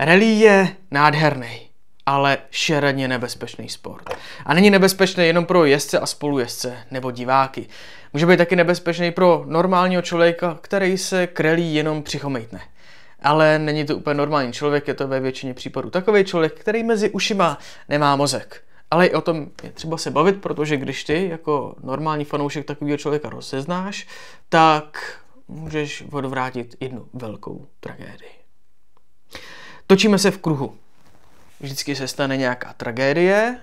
Rally je nádherný, ale šeredně nebezpečný sport. A není nebezpečný jenom pro jezdce a spolujezdce nebo diváky. Může být taky nebezpečný pro normálního člověka, který se k rally jenom přichomejtne. Ale není to úplně normální člověk, je to ve většině případů takový člověk, který mezi ušima nemá mozek. Ale i o tom je třeba se bavit, protože když ty jako normální fanoušek takového člověka rozeznáš, tak můžeš odvrátit jednu velkou tragédii. Točíme se v kruhu. Vždycky se stane nějaká tragédie,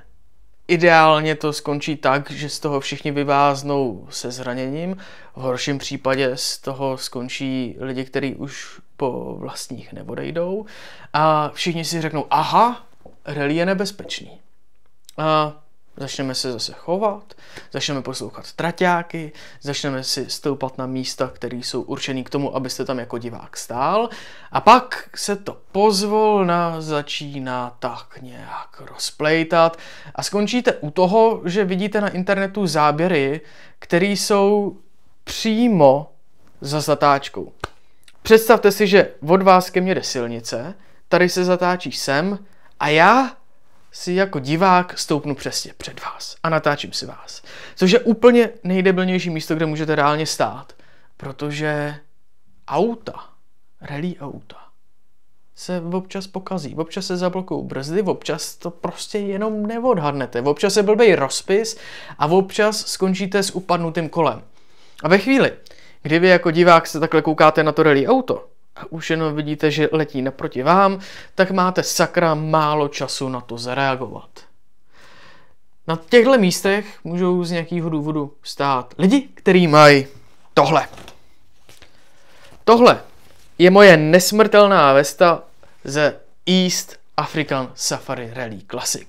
Ideálně to skončí tak, že z toho všichni vyváznou se zraněním. V horším případě z toho skončí lidi, kteří už po vlastních neodejdou. A všichni si řeknou, aha, rally je nebezpečný. A Začneme se zase chovat, začneme poslouchat traťáky, začneme si stoupat na místa, které jsou určené k tomu, abyste tam jako divák stál. A pak se to pozvolna začíná tak nějak rozplejtat a skončíte u toho, že vidíte na internetu záběry, které jsou přímo za zatáčkou. Představte si, že od vás ke mně jde silnice, tady se zatáčí sem a já si jako divák stoupnu přesně před vás a natáčím si vás. Což je úplně nejdeblnější místo, kde můžete reálně stát, protože auta, rally auta, se občas pokazí, občas se zablokují brzdy, občas to prostě jenom neodhadnete, občas je blbej rozpis a občas skončíte s upadnutým kolem. A ve chvíli, kdy vy jako divák se takhle koukáte na to rally auto, a už jenom vidíte, že letí naproti vám, tak máte sakra málo času na to zareagovat. Na těchto místech můžou z nějakého důvodu stát lidi, kteří mají tohle. Tohle je moje nesmrtelná vesta ze East African Safari Rally Classic.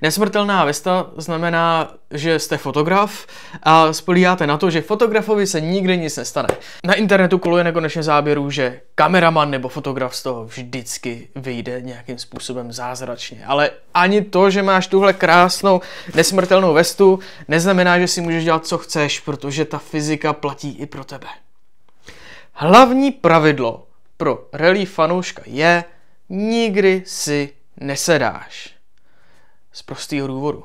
Nesmrtelná vesta znamená, že jste fotograf a spolíháte na to, že fotografovi se nikdy nic nestane. Na internetu koluje nekonečně záběrů, že kameraman nebo fotograf z toho vždycky vyjde nějakým způsobem zázračně. Ale ani to, že máš tuhle krásnou nesmrtelnou vestu, neznamená, že si můžeš dělat, co chceš, protože ta fyzika platí i pro tebe. Hlavní pravidlo pro rally fanouška je, nikdy si nesedáš prostého důvodu.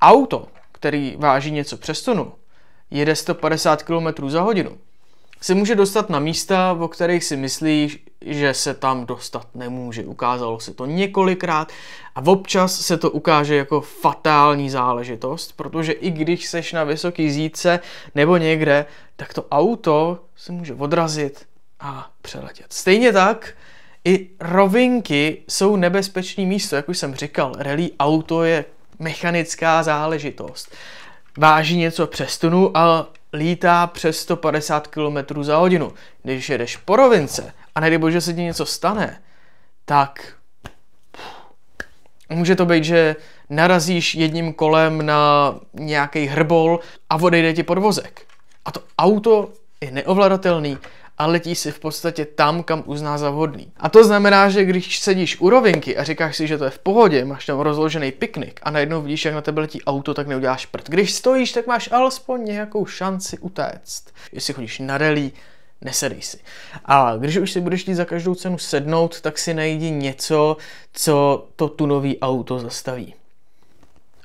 Auto, který váží něco přes tonu, jede 150 km za hodinu, se může dostat na místa, o kterých si myslí, že se tam dostat nemůže. Ukázalo se to několikrát a občas se to ukáže jako fatální záležitost, protože i když seš na vysoký zítce nebo někde, tak to auto se může odrazit a přeletět. Stejně tak i rovinky jsou nebezpečné místo, jak už jsem říkal. Rally auto je mechanická záležitost. Váží něco přes tunu a lítá přes 150 km za hodinu. Když jedeš po rovince a nejde bože se ti něco stane, tak může to být, že narazíš jedním kolem na nějaký hrbol a odejde ti podvozek. A to auto je neovladatelný a letí si v podstatě tam, kam uzná za vhodný. A to znamená, že když sedíš u rovinky a říkáš si, že to je v pohodě, máš tam rozložený piknik a najednou vidíš, jak na tebe letí auto, tak neuděláš prd. Když stojíš, tak máš alespoň nějakou šanci utéct. Jestli chodíš na relí, nesedej si. A když už si budeš chtít za každou cenu sednout, tak si najdi něco, co to tu nový auto zastaví.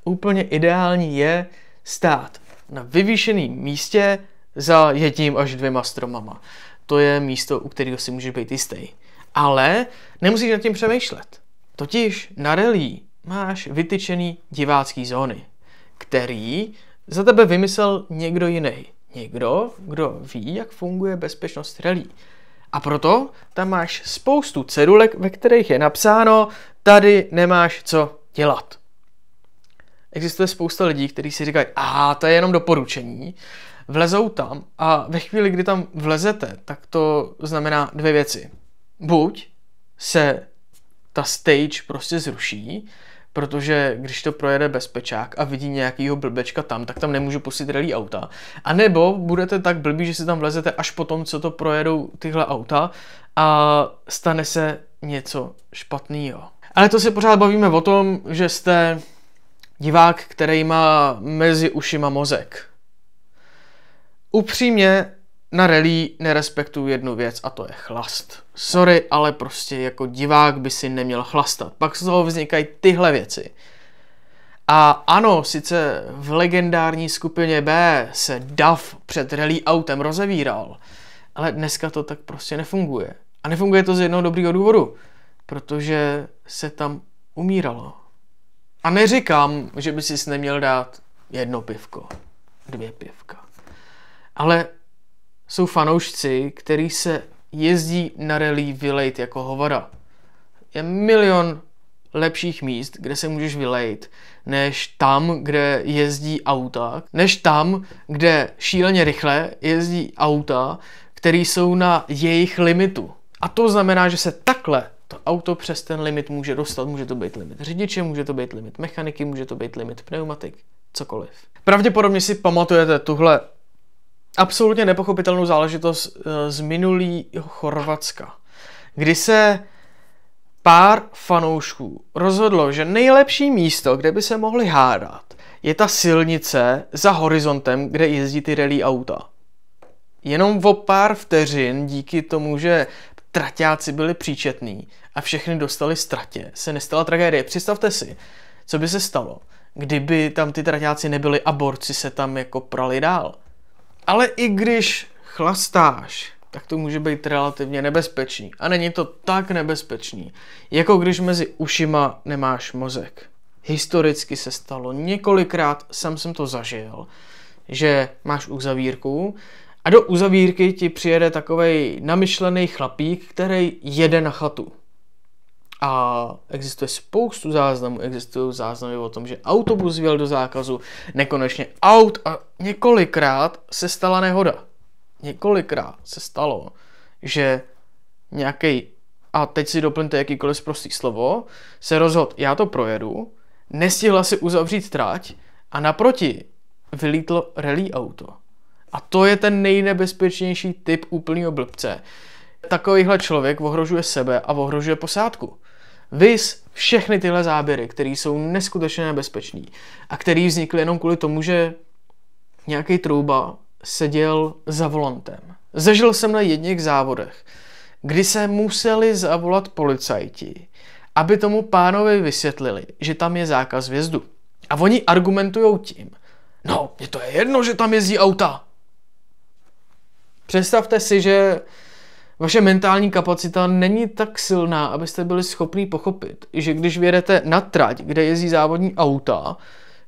Úplně ideální je stát na vyvýšeném místě za jedním až dvěma stromama to je místo, u kterého si můžeš být jistý. Ale nemusíš nad tím přemýšlet. Totiž na relí máš vytyčený divácký zóny, který za tebe vymyslel někdo jiný. Někdo, kdo ví, jak funguje bezpečnost relí. A proto tam máš spoustu cedulek, ve kterých je napsáno, tady nemáš co dělat. Existuje spousta lidí, kteří si říkají, a to je jenom doporučení vlezou tam a ve chvíli, kdy tam vlezete, tak to znamená dvě věci. Buď se ta stage prostě zruší, protože když to projede bezpečák a vidí nějakýho blbečka tam, tak tam nemůžu pustit rally auta. A nebo budete tak blbí, že si tam vlezete až po tom, co to projedou tyhle auta a stane se něco špatného. Ale to se pořád bavíme o tom, že jste divák, který má mezi ušima mozek upřímně na rally nerespektuju jednu věc a to je chlast. Sorry, ale prostě jako divák by si neměl chlastat. Pak z toho vznikají tyhle věci. A ano, sice v legendární skupině B se DAF před rally autem rozevíral, ale dneska to tak prostě nefunguje. A nefunguje to z jednoho dobrého důvodu, protože se tam umíralo. A neříkám, že by si neměl dát jedno pivko, dvě pivka ale jsou fanoušci, který se jezdí na rally vylejt jako hovada. Je milion lepších míst, kde se můžeš vylejt, než tam, kde jezdí auta, než tam, kde šíleně rychle jezdí auta, které jsou na jejich limitu. A to znamená, že se takhle to auto přes ten limit může dostat. Může to být limit řidiče, může to být limit mechaniky, může to být limit pneumatik, cokoliv. Pravděpodobně si pamatujete tuhle absolutně nepochopitelnou záležitost eh, z minulého Chorvatska, kdy se pár fanoušků rozhodlo, že nejlepší místo, kde by se mohli hádat, je ta silnice za horizontem, kde jezdí ty rally auta. Jenom o pár vteřin díky tomu, že traťáci byli příčetní a všechny dostali ztratě, se nestala tragédie. Představte si, co by se stalo, kdyby tam ty traťáci nebyli a borci se tam jako prali dál. Ale i když chlastáš, tak to může být relativně nebezpečný. A není to tak nebezpečný, jako když mezi ušima nemáš mozek. Historicky se stalo několikrát, sám jsem to zažil, že máš uzavírku a do uzavírky ti přijede takovej namyšlený chlapík, který jede na chatu. A existuje spoustu záznamů, existují záznamy o tom, že autobus vjel do zákazu, nekonečně aut a několikrát se stala nehoda. Několikrát se stalo, že nějaký a teď si doplňte jakýkoliv prostý slovo, se rozhodl, já to projedu, nestihla si uzavřít trať a naproti vylítlo rally auto. A to je ten nejnebezpečnější typ úplného blbce. Takovýhle člověk ohrožuje sebe a ohrožuje posádku. Vys všechny tyhle záběry, které jsou neskutečně nebezpečné a které vznikly jenom kvůli tomu, že nějaký trouba seděl za volantem. Zažil jsem na jedných závodech, kdy se museli zavolat policajti, aby tomu pánovi vysvětlili, že tam je zákaz vjezdu. A oni argumentují tím, no, mně to je jedno, že tam jezdí auta. Představte si, že vaše mentální kapacita není tak silná, abyste byli schopni pochopit, že když vyjedete na trať, kde jezdí závodní auta,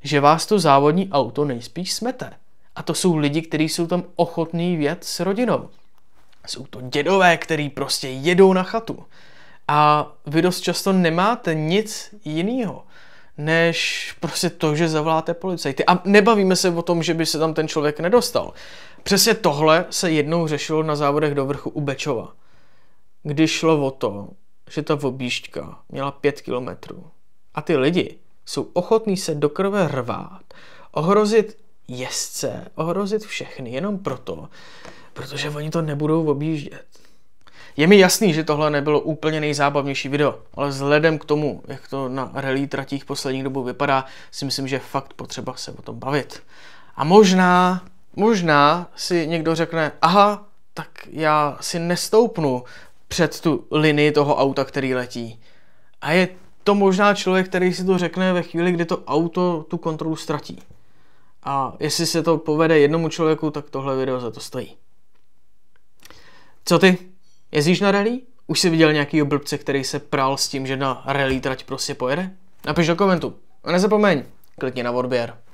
že vás to závodní auto nejspíš smete. A to jsou lidi, kteří jsou tam ochotní věc s rodinou. Jsou to dědové, kteří prostě jedou na chatu. A vy dost často nemáte nic jiného než prostě to, že zavoláte policajty. A nebavíme se o tom, že by se tam ten člověk nedostal. Přesně tohle se jednou řešilo na závodech do vrchu u Bečova. Když šlo o to, že ta objížďka měla pět kilometrů a ty lidi jsou ochotní se do krve hrvát, ohrozit jezdce, ohrozit všechny, jenom proto, protože oni to nebudou objíždět. Je mi jasný, že tohle nebylo úplně nejzábavnější video, ale vzhledem k tomu, jak to na rally tratích poslední dobu vypadá, si myslím, že je fakt potřeba se o tom bavit. A možná, možná si někdo řekne, aha, tak já si nestoupnu před tu linii toho auta, který letí. A je to možná člověk, který si to řekne ve chvíli, kdy to auto tu kontrolu ztratí. A jestli se to povede jednomu člověku, tak tohle video za to stojí. Co ty? Jezdíš na rally? Už jsi viděl nějaký blbce, který se pral s tím, že na rally trať prostě pojede? Napiš do komentu. A nezapomeň, klikni na odběr.